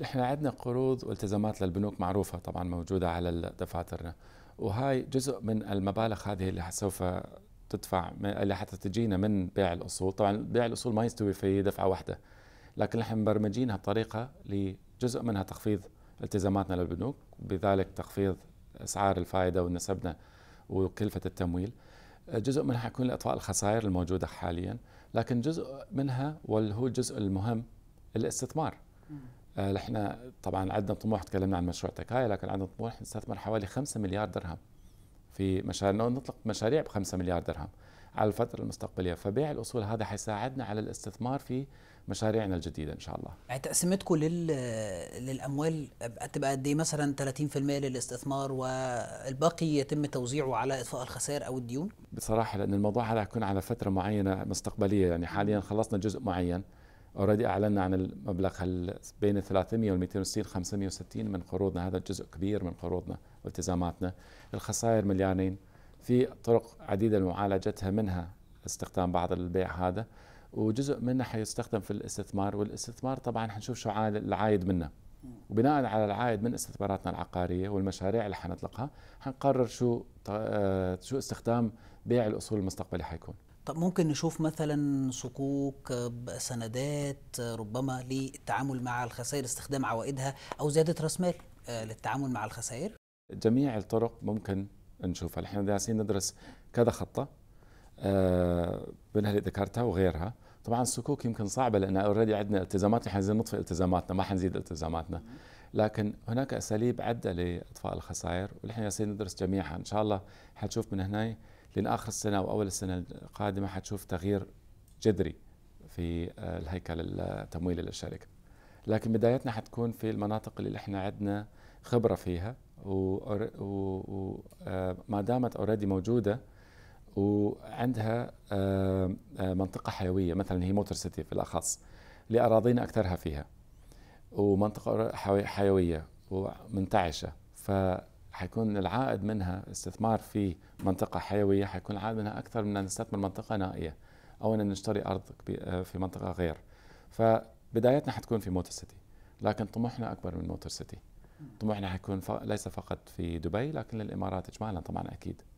نحن عندنا قروض والتزامات للبنوك معروفه طبعا موجوده على دفاترنا وهاي جزء من المبالغ هذه اللي سوف تدفع اللي حتى تجينا من بيع الاصول طبعا بيع الاصول ما يستوي في دفعه واحده لكن نحن مبرمجينها بطريقه لجزء منها تخفيض التزاماتنا للبنوك بذلك تخفيض اسعار الفائده ونسبنا وكلفه التمويل جزء منها حيكون لاطفاء الخسائر الموجوده حاليا لكن جزء منها واللي هو الجزء المهم الاستثمار نحن آه، طبعا عندنا طموح تكلمنا عن مشروع تكايا لكن عندنا طموح نستثمر حوالي 5 مليار درهم في مشاريع نطلق مشاريع ب 5 مليار درهم على الفترة المستقبلية فبيع الأصول هذا حيساعدنا على الاستثمار في مشاريعنا الجديدة إن شاء الله يعني تقسيمتكم لل... للأموال تبقى قد إيه مثلا 30% للاستثمار والباقي يتم توزيعه على إطفاء الخسائر أو الديون؟ بصراحة لأن الموضوع هذا يكون على فترة معينة مستقبلية يعني حاليا خلصنا جزء معين اوريدي اعلنا عن المبلغ بين 300 و 260 560 من قروضنا هذا جزء كبير من قروضنا والتزاماتنا الخسائر مليانين في طرق عديده لمعالجتها منها استخدام بعض البيع هذا وجزء منه حيستخدم في الاستثمار والاستثمار طبعا حنشوف شو العائد منه وبناء على العائد من استثماراتنا العقاريه والمشاريع اللي حنطلقها حنقرر شو آه، شو استخدام بيع الاصول المستقبلي حيكون طب ممكن نشوف مثلا صكوك سندات ربما للتعامل مع الخسائر استخدام عوائدها او زياده راس آه، مال للتعامل مع الخسائر جميع الطرق ممكن نشوفها الحين جالسين ندرس كذا خطه آه، منها اللي ذكرتها وغيرها طبعا الصكوك يمكن صعبه لان اوريدي عندنا التزامات احنا نطفئ التزاماتنا ما حنزيد التزاماتنا لكن هناك اساليب عده لاطفاء الخسائر ونحن جالسين ندرس جميعها ان شاء الله حتشوف من هنا لين اخر السنه واول السنه القادمه حتشوف تغيير جذري في آه، الهيكل التمويلي للشركه. لكن بدايتنا حتكون في المناطق اللي احنا عندنا خبره فيها وما آه، دامت اوريدي موجوده وعندها آه، منطقه حيويه مثلا هي موتور سيتي في الاخص لاراضينا اكثرها فيها ومنطقه حيويه ومنتعشه ف حيكون العائد منها استثمار في منطقة حيوية حيكون العائد منها أكثر من أن نستثمر منطقة نائية أو أن نشتري أرض آه، في منطقة غير فبدايتنا حتكون في موتر سيتي لكن طموحنا أكبر من موتر سيتي طموحنا حيكون ليس فقط في دبي لكن للإمارات إجمالا طبعا أكيد